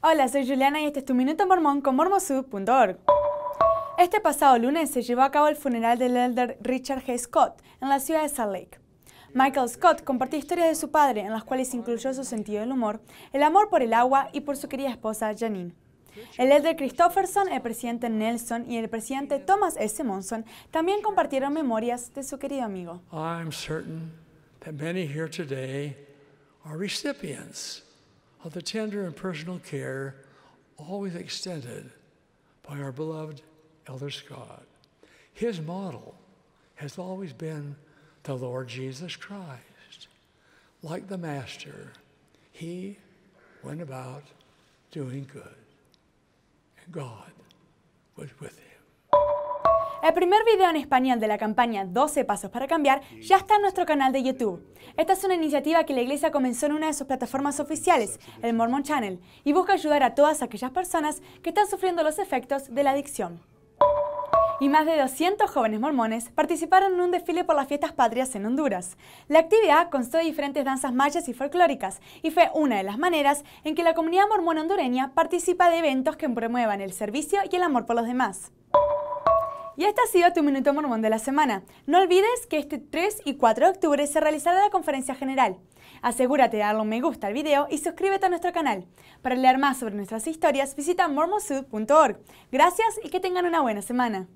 Hola, soy Juliana y este es tu Minuto Mormón con mormosud.org. Este pasado lunes se llevó a cabo el funeral del elder Richard G. Scott en la ciudad de Salt Lake. Michael Scott compartió historias de su padre en las cuales incluyó su sentido del humor, el amor por el agua y por su querida esposa Janine. El elder Christopherson, el presidente Nelson y el presidente Thomas S. Monson también compartieron memorias de su querido amigo. certain that many here today are recipients of the tender and personal care always extended by our beloved Elder Scott. His model has always been the Lord Jesus Christ. Like the Master, he went about doing good, and God was with him. El primer video en español de la campaña 12 Pasos para Cambiar ya está en nuestro canal de YouTube. Esta es una iniciativa que la Iglesia comenzó en una de sus plataformas oficiales, el Mormon Channel, y busca ayudar a todas aquellas personas que están sufriendo los efectos de la adicción. Y más de 200 jóvenes mormones participaron en un desfile por las fiestas patrias en Honduras. La actividad constó de diferentes danzas mayas y folclóricas y fue una de las maneras en que la comunidad mormona hondureña participa de eventos que promuevan el servicio y el amor por los demás. Y este ha sido tu Minuto Mormón de la semana. No olvides que este 3 y 4 de octubre se realizará la conferencia general. Asegúrate de darle un me gusta al video y suscríbete a nuestro canal. Para leer más sobre nuestras historias, visita mormonsud.org. Gracias y que tengan una buena semana.